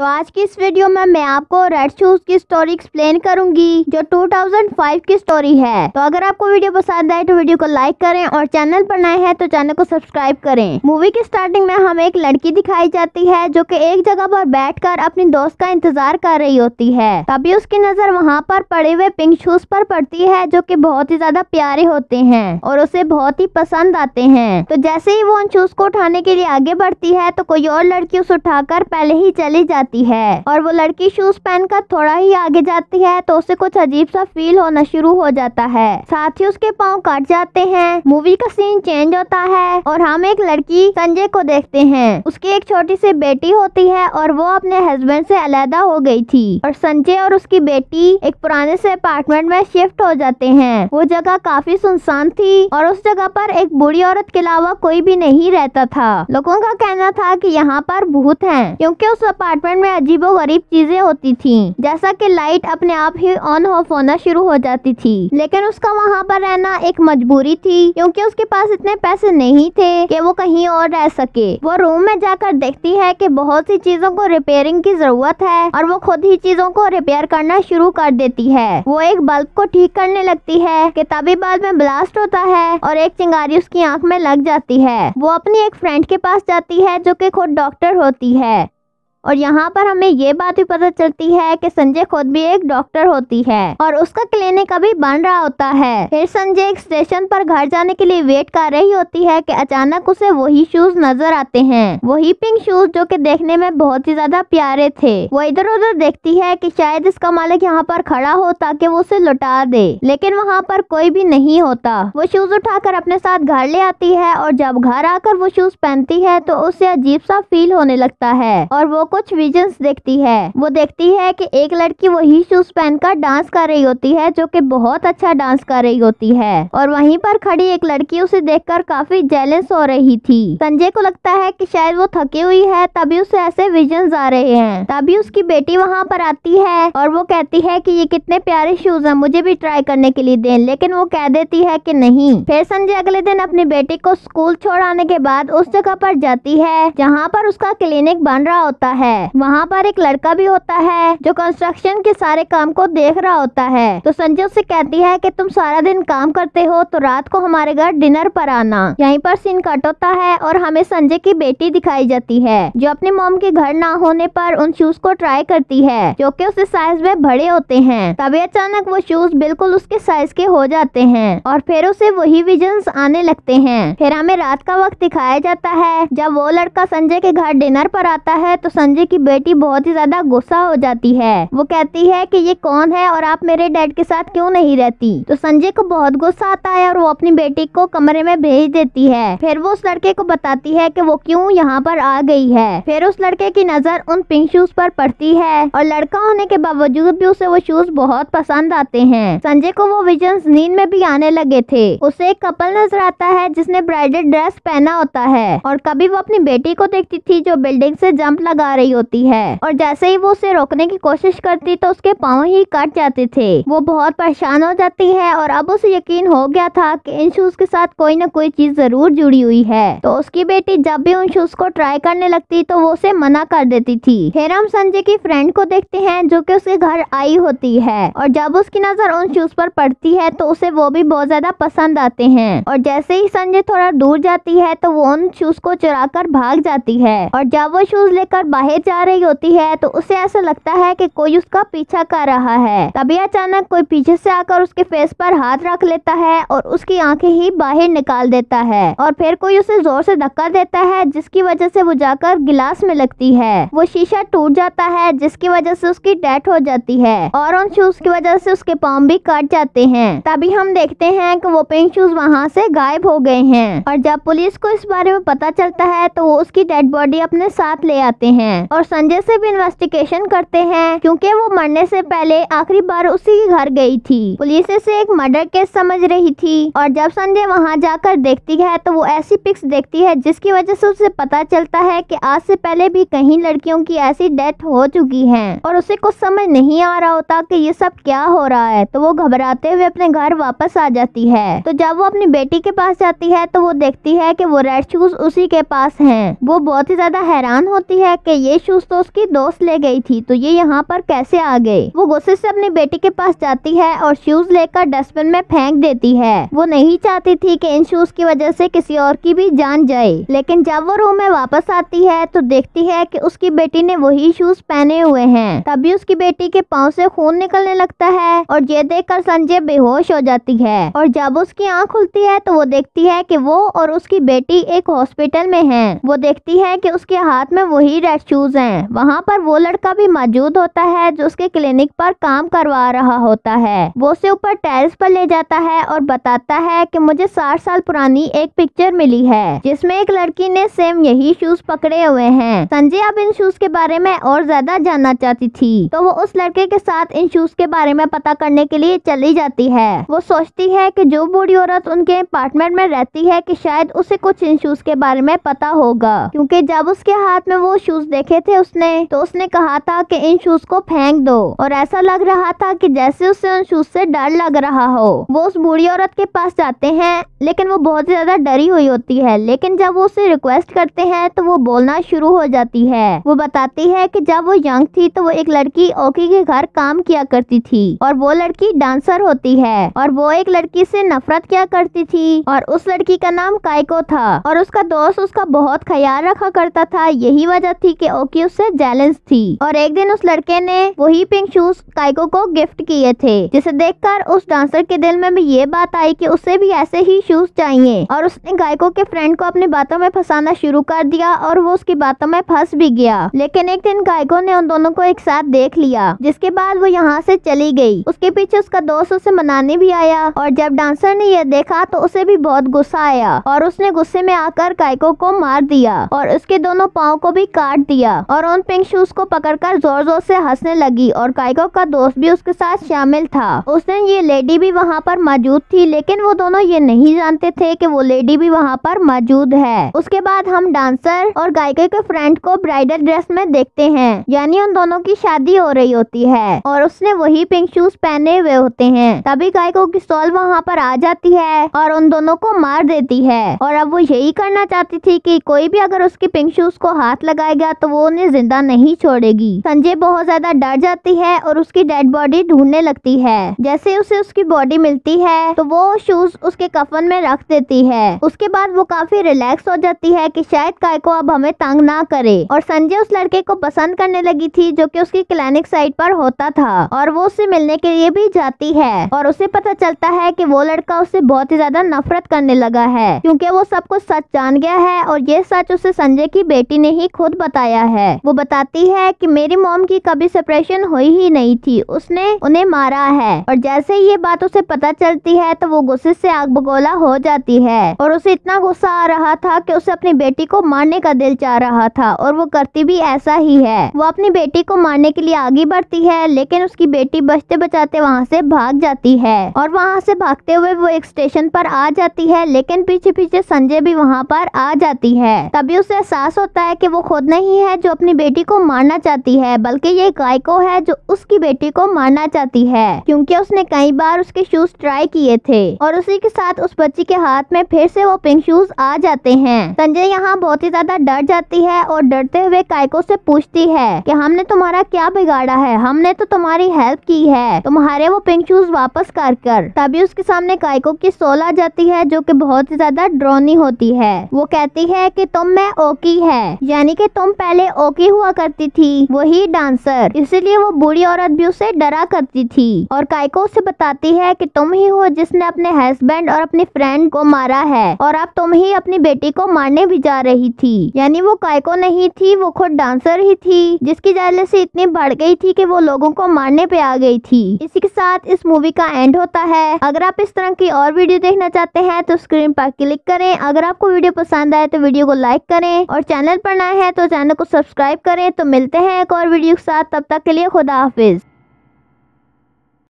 तो आज की इस वीडियो में मैं आपको रेड शूज की स्टोरी एक्सप्लेन करूंगी जो 2005 की स्टोरी है तो अगर आपको वीडियो पसंद आए तो वीडियो को लाइक करें और चैनल पर नए हैं तो चैनल को सब्सक्राइब करें मूवी की स्टार्टिंग में हमें एक लड़की दिखाई जाती है जो कि एक जगह पर बैठकर अपनी दोस्त का इंतजार कर रही होती है तभी उसकी नजर वहाँ पर पड़े हुए पिंक शूज पर पड़ती है जो की बहुत ही ज्यादा प्यारे होते हैं और उसे बहुत ही पसंद आते हैं तो जैसे ही वो उन शूज को उठाने के लिए आगे बढ़ती है तो कोई और लड़की उसे उठाकर पहले ही चली जाती जाती है और वो लड़की शूज पहनकर थोड़ा ही आगे जाती है तो उसे कुछ अजीब सा फील होना शुरू हो जाता है साथ ही उसके पाँव काट जाते हैं मूवी का सीन चेंज होता है और हम एक लड़की संजय को देखते हैं उसकी एक छोटी सी बेटी होती है और वो अपने हस्बैंड से अलहदा हो गई थी और संजय और उसकी बेटी एक पुराने से अपार्टमेंट में शिफ्ट हो जाते हैं वो जगह काफी सुनसान थी और उस जगह पर एक बूढ़ी औरत के अलावा कोई भी नहीं रहता था लोगों का कहना था कि यहाँ पर भूत हैं क्योंकि उस अपार्टमेंट में अजीबो गरीब चीजें होती थीं जैसा कि लाइट अपने आप ही ऑन ऑफ होना शुरू हो जाती थी लेकिन उसका वहाँ पर रहना एक मजबूरी थी क्योंकि उसके पास इतने पैसे नहीं थे कि वो कहीं और रह सके वो रूम में जाकर देखती है कि बहुत सी चीजों को रिपेयरिंग की जरूरत है और वो खुद ही चीजों को रिपेयर करना शुरू कर देती है वो एक बल्ब को ठीक करने लगती है कि तभी बल्ब में ब्लास्ट होता है और एक चिंगारी उसकी आंख में लग जाती है वो अपनी एक फ्रेंड के पास जाती है जो कि खुद डॉक्टर होती है और यहाँ पर हमें ये बात भी पता चलती है कि संजय खुद भी एक डॉक्टर होती है और उसका क्लिनिक अभी बन रहा होता है फिर संजय एक स्टेशन पर घर जाने के लिए वेट कर रही होती है कि अचानक उसे वही शूज नजर आते हैं वही पिंक शूज जो कि देखने में बहुत ही ज्यादा प्यारे थे वो इधर उधर देखती है कि शायद इसका मालिक यहाँ पर खड़ा हो ताकि वो उसे लुटा दे लेकिन वहाँ पर कोई भी नहीं होता वो शूज उठाकर अपने साथ घर ले आती है और जब घर आकर वो शूज पहनती है तो उसे अजीब सा फील होने लगता है और वो कुछ विजन्स देखती है वो देखती है कि एक लड़की वही शूज पहनकर डांस कर रही होती है जो कि बहुत अच्छा डांस कर रही होती है और वहीं पर खड़ी एक लड़की उसे देखकर काफी जेलेंस हो रही थी संजय को लगता है कि शायद वो थकी हुई है तभी उसे ऐसे विजन आ रहे हैं तभी उसकी बेटी वहाँ पर आती है और वो कहती है की ये कितने प्यारे शूज है मुझे भी ट्राई करने के लिए दें लेकिन वो कह देती है की नहीं फिर संजय अगले दिन अपनी बेटी को स्कूल छोड़ आने के बाद उस जगह पर जाती है जहाँ पर उसका क्लिनिक बन रहा होता है है वहाँ पर एक लड़का भी होता है जो कंस्ट्रक्शन के सारे काम को देख रहा होता है तो संजय उसे कहती है कि तुम सारा दिन काम करते हो तो रात को हमारे घर डिनर पर आना यहीं पर सीन कट होता है और हमें संजय की बेटी दिखाई जाती है जो अपने मोम के घर ना होने पर उन शूज को ट्राई करती है जो कि उसके साइज में बड़े होते हैं तभी अचानक वो शूज बिल्कुल उसके साइज के हो जाते हैं और फिर उसे वही विजन्स आने लगते हैं फिर हमें रात का वक्त दिखाया जाता है जब वो लड़का संजय के घर डिनर पर आता है तो संजय संजय की बेटी बहुत ही ज्यादा गुस्सा हो जाती है वो कहती है कि ये कौन है और आप मेरे डैड के साथ क्यों नहीं रहती तो संजय को बहुत गुस्सा आता है और वो अपनी बेटी को कमरे में भेज देती है फिर वो उस लड़के को बताती है कि वो क्यों यहाँ पर आ गई है फिर उस लड़के की नजर उन पिंक शूज पर पड़ती है और लड़का होने के बावजूद भी उसे वो शूज बहुत पसंद आते हैं संजय को वो विजन नींद में भी आने लगे थे उसे एक कपल नजर आता है जिसने ब्राइडल ड्रेस पहना होता है और कभी वो अपनी बेटी को देखती थी जो बिल्डिंग से जंप लगा रही होती है और जैसे ही वो उसे रोकने की कोशिश करती तो उसके पाँव ही कट जाते थे वो बहुत परेशान हो जाती है और अब उसे यकीन हो गया था कि इन शूज के साथ कोई ना कोई चीज जरूर जुड़ी हुई है तो उसकी बेटी जब भी उन शूज को ट्राई करने लगती तो वो उसे मना कर देती थी फिर हम संजय की फ्रेंड को देखते हैं जो कि उसके घर आई होती है और जब उसकी नजर उन शूज पर पड़ती है तो उसे वो भी बहुत ज्यादा पसंद आते हैं और जैसे ही संजय थोड़ा दूर जाती है तो वो उन शूज को चुरा कर भाग जाती है और जब वो शूज लेकर बाहर बाहर जा रही होती है तो उसे ऐसा लगता है कि कोई उसका पीछा कर रहा है तभी अचानक कोई पीछे से आकर उसके फेस पर हाथ रख लेता है और उसकी आंखें ही बाहर निकाल देता है और फिर कोई उसे जोर से धक्का देता है जिसकी वजह से वो जाकर गिलास में लगती है वो शीशा टूट जाता है जिसकी वजह से उसकी डेथ हो जाती है और उन शूज की वजह से उसके पाँव भी कट जाते हैं तभी हम देखते हैं कि वो पिंक शूज वहाँ से गायब हो गए हैं और जब पुलिस को इस बारे में पता चलता है तो वो उसकी डेड बॉडी अपने साथ ले आते हैं हैं और संजय से भी इन्वेस्टिगेशन करते हैं क्योंकि वो मरने से पहले आखिरी बार उसी के घर गई थी पुलिस इसे एक मर्डर केस समझ रही थी और जब संजय वहाँ जाकर देखती है तो वो ऐसी पिक्स देखती है जिसकी वजह से उसे पता चलता है की आज से पहले भी कहीं लड़कियों की ऐसी डेथ हो चुकी है और उसे कुछ समझ नहीं आ रहा होता की ये सब क्या हो रहा है तो वो घबराते हुए अपने घर वापस आ जाती है तो जब वो अपनी बेटी के पास जाती है तो वो देखती है कि वो रेड शूज उसी के पास हैं वो बहुत ही ज्यादा हैरान होती है कि ये शूज तो उसकी दोस्त ले गई थी तो ये यहाँ पर कैसे आ गए वो गुस्से से अपनी बेटी के पास जाती है और शूज लेकर डस्टबिन में फेंक देती है वो नहीं चाहती थी कि इन शूज की वजह से किसी और की भी जान जाए लेकिन जब वो रूम में वापस आती है तो देखती है कि उसकी बेटी ने वही शूज पहने हुए हैं तभी उसकी बेटी के पाँव से खून निकलने लगता है और ये देखकर संजय बेहोश हो जाती है और जब उसकी आँख खुलती है तो वो देखती है की वो और उसकी बेटी एक हॉस्पिटल में है वो देखती है की उसके हाथ में वही रेड शूज शूज हैं वहाँ पर वो लड़का भी मौजूद होता है जो उसके क्लिनिक पर काम करवा रहा होता है वो उसे ऊपर टेरिस पर ले जाता है और बताता है कि मुझे साठ साल पुरानी एक पिक्चर मिली है जिसमे एक लड़की ने सेम यही शूज पकड़े हुए है संजय अब इन शूज के बारे में और ज्यादा जानना चाहती थी तो वो उस लड़के के साथ इन शूज के बारे में पता करने के लिए चली जाती है वो सोचती है की जो बूढ़ी औरत उनके अपार्टमेंट में रहती है कि शायद उसे कुछ इन शूज के बारे में पता होगा क्योंकि जब उसके हाथ में वो शूज देख रखे थे उसने तो उसने कहा था कि इन शूज को फेंक दो और ऐसा लग रहा था कि जैसे उसे उन शूज से डर लग रहा हो वो उस बूढ़ी औरत के पास जाते हैं लेकिन वो बहुत ज्यादा डरी हुई होती है लेकिन जब वो उसे रिक्वेस्ट करते हैं तो वो बोलना शुरू हो जाती है वो बताती है की जब वो यंग थी तो वो एक लड़की ओकी के घर काम किया करती थी और वो लड़की डांसर होती है और वो एक लड़की से नफरत किया करती थी और उस लड़की का नाम कायको था और उसका दोस्त उसका बहुत ख्याल रखा करता था यही वजह थी कि के ओकी उससे जेलेंस थी और एक दिन उस लड़के ने वही पिंक शूज काइको को गिफ्ट किए थे जिसे देखकर उस डांसर के दिल में भी ये बात आई कि उसे भी ऐसे ही शूज चाहिए और उसने गायको के फ्रेंड को अपनी बातों में फंसाना शुरू कर दिया और वो उसकी बातों में फंस भी गया लेकिन एक दिन गायको ने उन दोनों को एक साथ देख लिया जिसके बाद वो यहाँ से चली गई उसके पीछे उसका दोस्त उसे मनाने भी आया और जब डांसर ने यह देखा तो उसे भी बहुत गुस्सा आया और उसने गुस्से में आकर कायको को मार दिया और उसके दोनों पाओ को भी काट दिया लिया और उन पिंक शूज को पकड़कर जोर जोर से हंसने लगी और काइको का दोस्त भी उसके साथ शामिल था उस दिन ये लेडी भी वहाँ पर मौजूद थी लेकिन वो दोनों ये नहीं जानते थे की वो लेडी भी वहाँ पर मौजूद है उसके बाद हम डांसर और गायको के फ्रेंड को ब्राइडल ड्रेस में देखते हैं यानी उन दोनों की शादी हो रही होती है और उसने वही पिंक शूज पहने हुए होते हैं तभी गायको की सॉल वहाँ पर आ जाती है और उन दोनों को मार देती है और अब वो यही करना चाहती थी कि कोई भी अगर उसकी पिंक शूज को हाथ लगाएगा तो वो उन्हें जिंदा नहीं छोड़ेगी संजय बहुत ज्यादा डर जाती है और उसकी डेड बॉडी ढूंढने लगती है जैसे उसे उसकी बॉडी मिलती है तो वो शूज उसके कफन में रख देती है उसके बाद वो काफी रिलैक्स हो जाती है की शायद कायको अब हमें तंग ना करे और संजय उस लड़के को पसंद करने लगी थी जो की उसकी क्लिनिक साइट पर होता था और वो उसे मिलने के लिए भी जाती है और उसे पता चलता है की वो लड़का उससे बहुत ही ज्यादा नफरत करने लगा है क्योंकि वो सब कुछ सच जान गया है और ये सच उसे संजय की बेटी ने ही खुद बताया गया है वो बताती है कि मेरी मोम की कभी सेपरेशन हुई ही नहीं थी उसने उन्हें मारा है और जैसे ये बात उसे पता चलती है तो वो गुस्से से आग बगोला हो जाती है और उसे इतना गुस्सा आ रहा था कि उसे अपनी बेटी को मारने का दिल चाह रहा था और वो करती भी ऐसा ही है वो अपनी बेटी को मारने के लिए आगे बढ़ती है लेकिन उसकी बेटी बचते बचाते वहाँ से भाग जाती है और वहाँ से भागते हुए वो एक स्टेशन पर आ जाती है लेकिन पीछे पीछे संजय भी वहाँ पर आ जाती है तभी उसे एहसास होता है की वो खुद नहीं है है जो अपनी बेटी को मारना चाहती है बल्कि ये कायको है जो उसकी बेटी को मारना चाहती है क्योंकि उसने कई बार उसके शूज ट्राई किए थे और उसी के साथ उस बच्ची के हाथ में फिर से वो पिंक शूज आ जाते हैं संजय यहाँ बहुत ही ज्यादा डर जाती है और डरते हुए कायको से पूछती है कि हमने तुम्हारा क्या बिगाड़ा है हमने तो तुम्हारी हेल्प की है तुम्हारे वो पिंक शूज वापस कर कर तभी उसके सामने कायको की सोल आ जाती है जो कि बहुत ही ज्यादा ड्रोनी होती है वो कहती है कि तुम मैं ओकी है यानी कि तुम पहले पहले ओके हुआ करती थी वही डांसर इसीलिए वो बुढ़ी औरत भी उसे डरा करती थी और कायको उसे बताती है कि तुम ही हो जिसने अपने हस्बैंड और अपनी फ्रेंड को मारा है और अब तुम ही अपनी बेटी को मारने भी जा रही थी यानी वो कायको नहीं थी वो खुद डांसर ही थी जिसकी जाले से इतनी बढ़ गई थी कि वो लोगों को मारने पे आ गई थी इसी के साथ इस मूवी का एंड होता है अगर आप इस तरह की और वीडियो देखना चाहते हैं तो स्क्रीन पर क्लिक करें अगर आपको वीडियो पसंद आए तो वीडियो को लाइक करें और चैनल पर नए हैं तो चैनल को सब्सक्राइब करें तो मिलते हैं एक और वीडियो के साथ तब तक के लिए खुदा हाफिज़